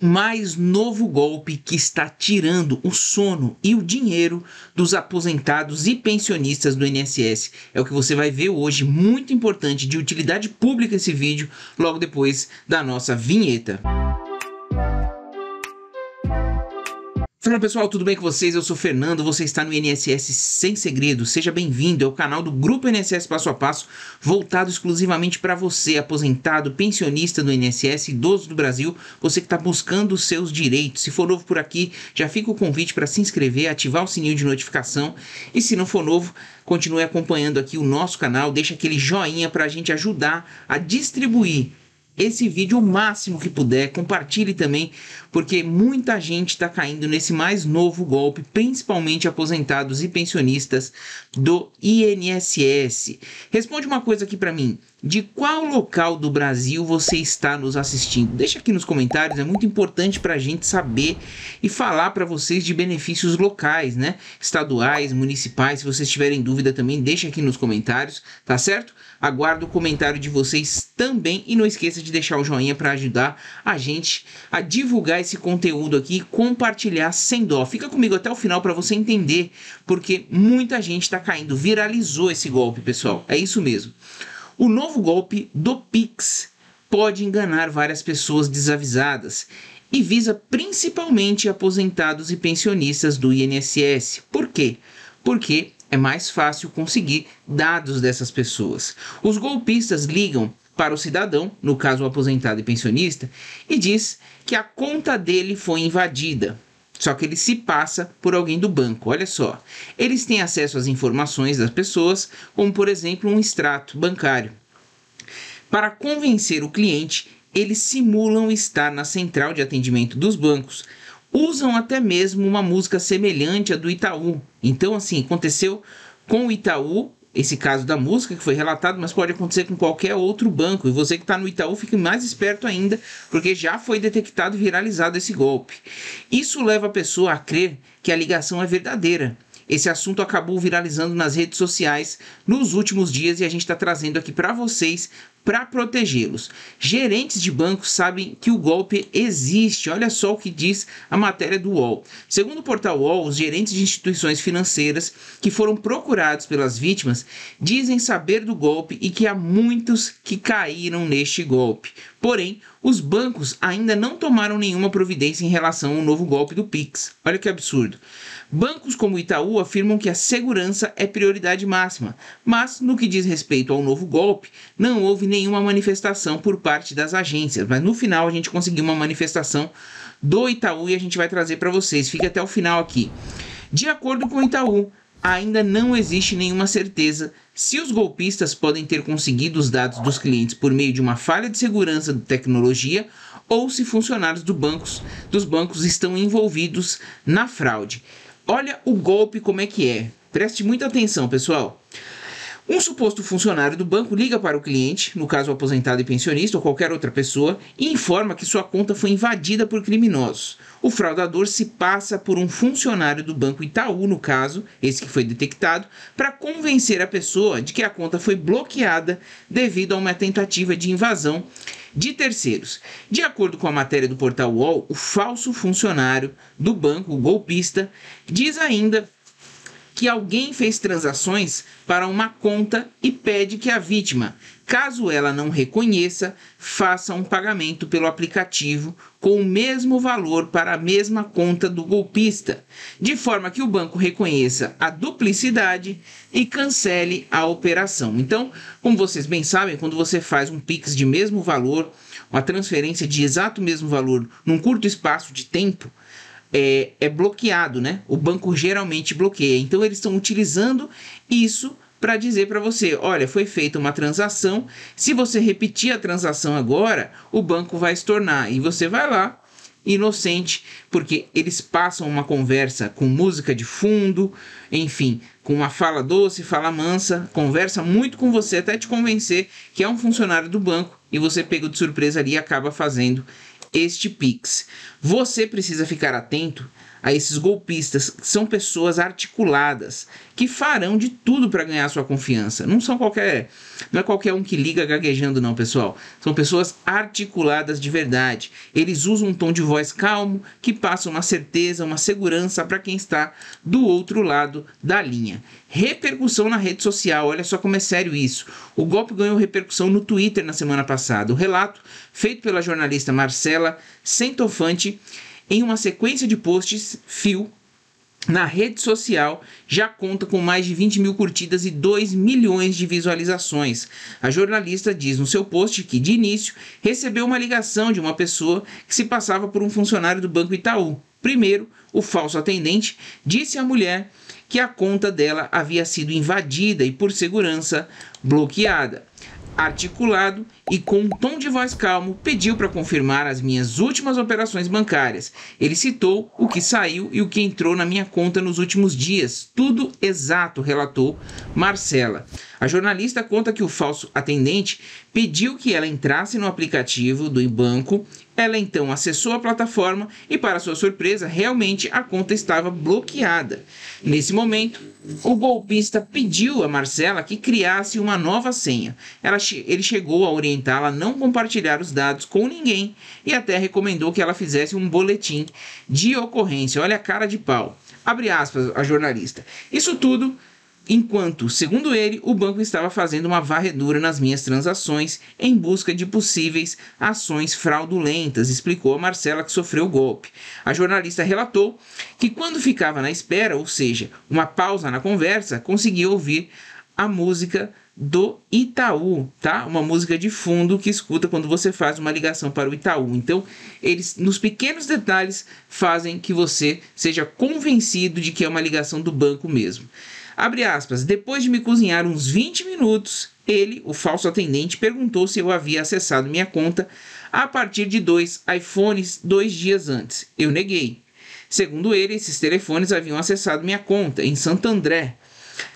mais novo golpe que está tirando o sono e o dinheiro dos aposentados e pensionistas do INSS. É o que você vai ver hoje, muito importante, de utilidade pública esse vídeo, logo depois da nossa vinheta. Fala pessoal, tudo bem com vocês? Eu sou Fernando, você está no INSS Sem Segredo. Seja bem-vindo ao é canal do Grupo INSS Passo a Passo, voltado exclusivamente para você, aposentado, pensionista do INSS, idoso do Brasil, você que está buscando os seus direitos. Se for novo por aqui, já fica o convite para se inscrever, ativar o sininho de notificação e se não for novo, continue acompanhando aqui o nosso canal, deixa aquele joinha para a gente ajudar a distribuir esse vídeo o máximo que puder, compartilhe também, porque muita gente está caindo nesse mais novo golpe, principalmente aposentados e pensionistas do INSS. Responde uma coisa aqui para mim de qual local do Brasil você está nos assistindo. Deixa aqui nos comentários, é muito importante para a gente saber e falar para vocês de benefícios locais, né? Estaduais, municipais, se vocês tiverem dúvida também, deixa aqui nos comentários, tá certo? Aguardo o comentário de vocês também e não esqueça de deixar o joinha para ajudar a gente a divulgar esse conteúdo aqui e compartilhar sem dó. Fica comigo até o final para você entender, porque muita gente está caindo, viralizou esse golpe, pessoal. É isso mesmo. O novo golpe do Pix pode enganar várias pessoas desavisadas e visa principalmente aposentados e pensionistas do INSS. Por quê? Porque é mais fácil conseguir dados dessas pessoas. Os golpistas ligam para o cidadão, no caso o aposentado e pensionista, e diz que a conta dele foi invadida. Só que ele se passa por alguém do banco. Olha só. Eles têm acesso às informações das pessoas, como por exemplo um extrato bancário. Para convencer o cliente, eles simulam estar na central de atendimento dos bancos. Usam até mesmo uma música semelhante à do Itaú. Então, assim, aconteceu com o Itaú esse caso da música que foi relatado, mas pode acontecer com qualquer outro banco. E você que está no Itaú fique mais esperto ainda, porque já foi detectado e viralizado esse golpe. Isso leva a pessoa a crer que a ligação é verdadeira. Esse assunto acabou viralizando nas redes sociais nos últimos dias e a gente está trazendo aqui para vocês para protegê-los. Gerentes de bancos sabem que o golpe existe. Olha só o que diz a matéria do UOL. Segundo o portal UOL, os gerentes de instituições financeiras que foram procurados pelas vítimas dizem saber do golpe e que há muitos que caíram neste golpe. Porém, os bancos ainda não tomaram nenhuma providência em relação ao novo golpe do Pix. Olha que absurdo. Bancos como o Itaú afirmam que a segurança é prioridade máxima, mas no que diz respeito ao novo golpe, não houve nenhuma manifestação por parte das agências, mas no final a gente conseguiu uma manifestação do Itaú e a gente vai trazer para vocês. Fica até o final aqui. De acordo com o Itaú, ainda não existe nenhuma certeza se os golpistas podem ter conseguido os dados dos clientes por meio de uma falha de segurança de tecnologia ou se funcionários do bancos, dos bancos estão envolvidos na fraude. Olha o golpe como é que é. Preste muita atenção, pessoal. Um suposto funcionário do banco liga para o cliente, no caso o aposentado e pensionista ou qualquer outra pessoa, e informa que sua conta foi invadida por criminosos. O fraudador se passa por um funcionário do banco Itaú, no caso, esse que foi detectado, para convencer a pessoa de que a conta foi bloqueada devido a uma tentativa de invasão de terceiros. De acordo com a matéria do portal UOL, o falso funcionário do banco, o golpista, diz ainda que alguém fez transações para uma conta e pede que a vítima, caso ela não reconheça, faça um pagamento pelo aplicativo com o mesmo valor para a mesma conta do golpista, de forma que o banco reconheça a duplicidade e cancele a operação. Então, como vocês bem sabem, quando você faz um Pix de mesmo valor, uma transferência de exato mesmo valor num curto espaço de tempo, é, é bloqueado, né? O banco geralmente bloqueia. Então eles estão utilizando isso para dizer para você, olha, foi feita uma transação. Se você repetir a transação agora, o banco vai se tornar e você vai lá inocente, porque eles passam uma conversa com música de fundo, enfim, com uma fala doce, fala mansa, conversa muito com você até te convencer que é um funcionário do banco e você pega de surpresa ali e acaba fazendo este Pix. Você precisa ficar atento a esses golpistas são pessoas articuladas que farão de tudo para ganhar sua confiança. Não são qualquer, não é qualquer um que liga gaguejando não, pessoal. São pessoas articuladas de verdade. Eles usam um tom de voz calmo que passa uma certeza, uma segurança para quem está do outro lado da linha. Repercussão na rede social, olha só como é sério isso. O golpe ganhou repercussão no Twitter na semana passada. O relato feito pela jornalista Marcela Centofante em uma sequência de posts fio na rede social já conta com mais de 20 mil curtidas e 2 milhões de visualizações. A jornalista diz no seu post que, de início, recebeu uma ligação de uma pessoa que se passava por um funcionário do Banco Itaú. Primeiro, o falso atendente disse à mulher que a conta dela havia sido invadida e, por segurança, bloqueada. Articulado, e, com um tom de voz calmo, pediu para confirmar as minhas últimas operações bancárias. Ele citou o que saiu e o que entrou na minha conta nos últimos dias. Tudo exato, relatou Marcela. A jornalista conta que o falso atendente pediu que ela entrasse no aplicativo do banco. Ela então acessou a plataforma e, para sua surpresa, realmente a conta estava bloqueada. Nesse momento, o golpista pediu a Marcela que criasse uma nova senha. Ela, ele chegou a orientar orientá-la a não compartilhar os dados com ninguém e até recomendou que ela fizesse um boletim de ocorrência. Olha a cara de pau. Abre aspas a jornalista. Isso tudo enquanto, segundo ele, o banco estava fazendo uma varredura nas minhas transações em busca de possíveis ações fraudulentas, explicou a Marcela que sofreu o golpe. A jornalista relatou que quando ficava na espera, ou seja, uma pausa na conversa, conseguia ouvir a música do Itaú, tá? Uma música de fundo que escuta quando você faz uma ligação para o Itaú. Então, eles nos pequenos detalhes fazem que você seja convencido de que é uma ligação do banco mesmo. Abre aspas. Depois de me cozinhar uns 20 minutos, ele, o falso atendente, perguntou se eu havia acessado minha conta a partir de dois iPhones dois dias antes. Eu neguei. Segundo ele, esses telefones haviam acessado minha conta em Santo André,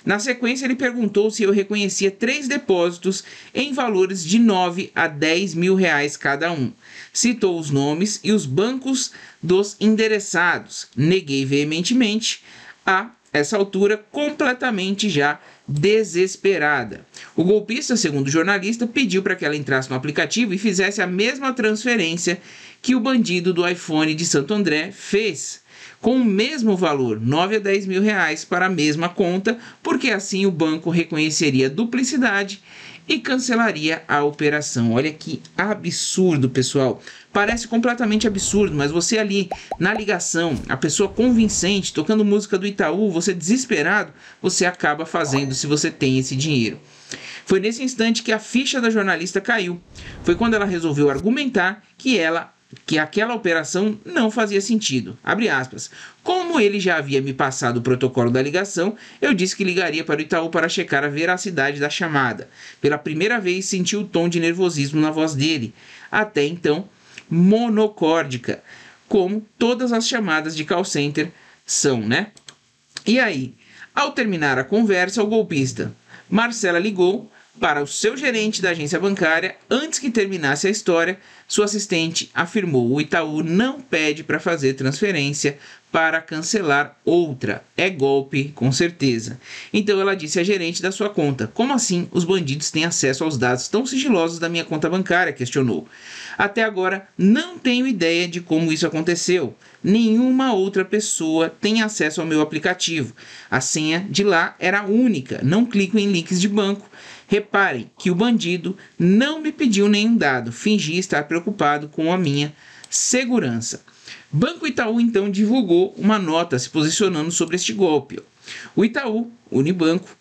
na sequência, ele perguntou se eu reconhecia três depósitos em valores de 9 a 10 mil reais cada um. Citou os nomes e os bancos dos endereçados. Neguei veementemente a essa altura completamente já desesperada. O golpista, segundo o jornalista, pediu para que ela entrasse no aplicativo e fizesse a mesma transferência que o bandido do iPhone de Santo André fez com o mesmo valor, 9 a 10 mil reais para a mesma conta, porque assim o banco reconheceria duplicidade e cancelaria a operação. Olha que absurdo, pessoal. Parece completamente absurdo, mas você ali na ligação, a pessoa convincente, tocando música do Itaú, você desesperado, você acaba fazendo se você tem esse dinheiro. Foi nesse instante que a ficha da jornalista caiu. Foi quando ela resolveu argumentar que ela que aquela operação não fazia sentido. Abre aspas. Como ele já havia me passado o protocolo da ligação, eu disse que ligaria para o Itaú para checar a veracidade da chamada. Pela primeira vez senti o tom de nervosismo na voz dele, até então monocórdica, como todas as chamadas de call center são, né? E aí, ao terminar a conversa, o golpista Marcela ligou para o seu gerente da agência bancária antes que terminasse a história. Sua assistente afirmou: o Itaú não pede para fazer transferência para cancelar outra. É golpe, com certeza. Então ela disse à gerente da sua conta: Como assim os bandidos têm acesso aos dados tão sigilosos da minha conta bancária? questionou. Até agora, não tenho ideia de como isso aconteceu. Nenhuma outra pessoa tem acesso ao meu aplicativo. A senha de lá era única. Não clico em links de banco. Reparem que o bandido não me pediu nenhum dado. Fingi estar preocupado com a minha segurança. Banco Itaú então divulgou uma nota se posicionando sobre este golpe. O Itaú, Unibanco,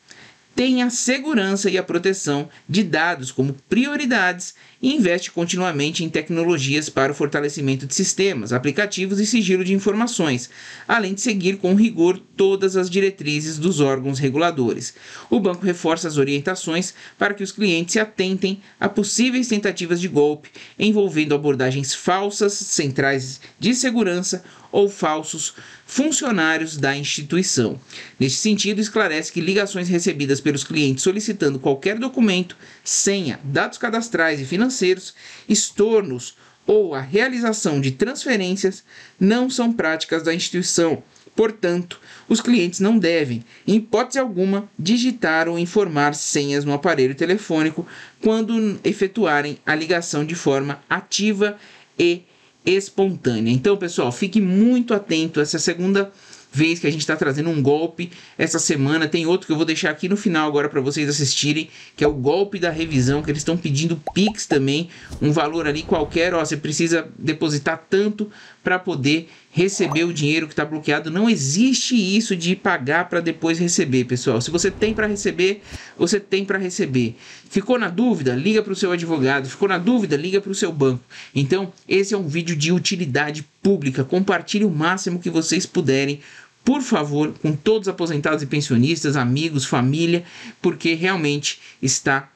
tem a segurança e a proteção de dados como prioridades e investe continuamente em tecnologias para o fortalecimento de sistemas, aplicativos e sigilo de informações, além de seguir com rigor todas as diretrizes dos órgãos reguladores. O banco reforça as orientações para que os clientes se atentem a possíveis tentativas de golpe envolvendo abordagens falsas, centrais de segurança ou falsos funcionários da instituição. Neste sentido, esclarece que ligações recebidas pelos clientes solicitando qualquer documento, senha, dados cadastrais e financeiros, estornos ou a realização de transferências não são práticas da instituição. Portanto, os clientes não devem, em hipótese alguma, digitar ou informar senhas no aparelho telefônico quando efetuarem a ligação de forma ativa e espontânea. Então, pessoal, fique muito atento. Essa é a segunda vez que a gente está trazendo um golpe essa semana. Tem outro que eu vou deixar aqui no final agora para vocês assistirem, que é o golpe da revisão, que eles estão pedindo Pix também, um valor ali qualquer. Ó, você precisa depositar tanto para poder receber o dinheiro que está bloqueado. Não existe isso de pagar para depois receber, pessoal. Se você tem para receber, você tem para receber. Ficou na dúvida? Liga para o seu advogado. Ficou na dúvida? Liga para o seu banco. Então, esse é um vídeo de utilidade pública. Compartilhe o máximo que vocês puderem. Por favor, com todos os aposentados e pensionistas, amigos, família, porque realmente está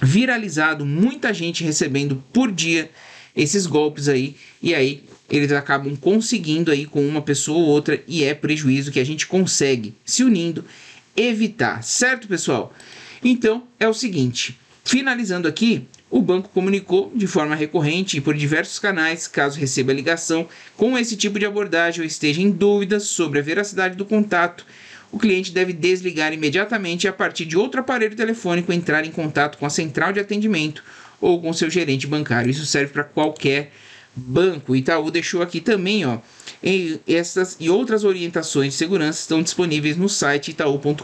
viralizado muita gente recebendo por dia esses golpes aí, e aí eles acabam conseguindo aí com uma pessoa ou outra, e é prejuízo que a gente consegue se unindo evitar, certo, pessoal? Então é o seguinte, finalizando aqui, o banco comunicou de forma recorrente e por diversos canais, caso receba ligação com esse tipo de abordagem ou esteja em dúvidas sobre a veracidade do contato, o cliente deve desligar imediatamente e, a partir de outro aparelho telefônico, entrar em contato com a central de atendimento ou com seu gerente bancário. Isso serve para qualquer banco. Itaú deixou aqui também, ó. Em estas e outras orientações de segurança estão disponíveis no site itaúcombr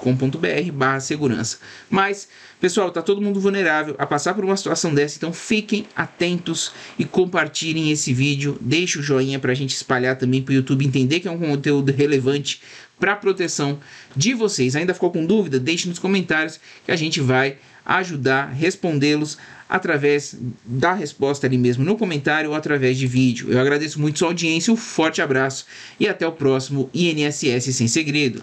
segurança. Mas, pessoal, tá todo mundo vulnerável a passar por uma situação dessa, então fiquem atentos e compartilhem esse vídeo. Deixe o joinha para a gente espalhar também para o YouTube entender que é um conteúdo relevante para a proteção de vocês. Ainda ficou com dúvida? Deixe nos comentários que a gente vai ajudar, respondê-los através da resposta ali mesmo no comentário ou através de vídeo. Eu agradeço muito sua audiência, um forte abraço e até o próximo INSS Sem Segredo.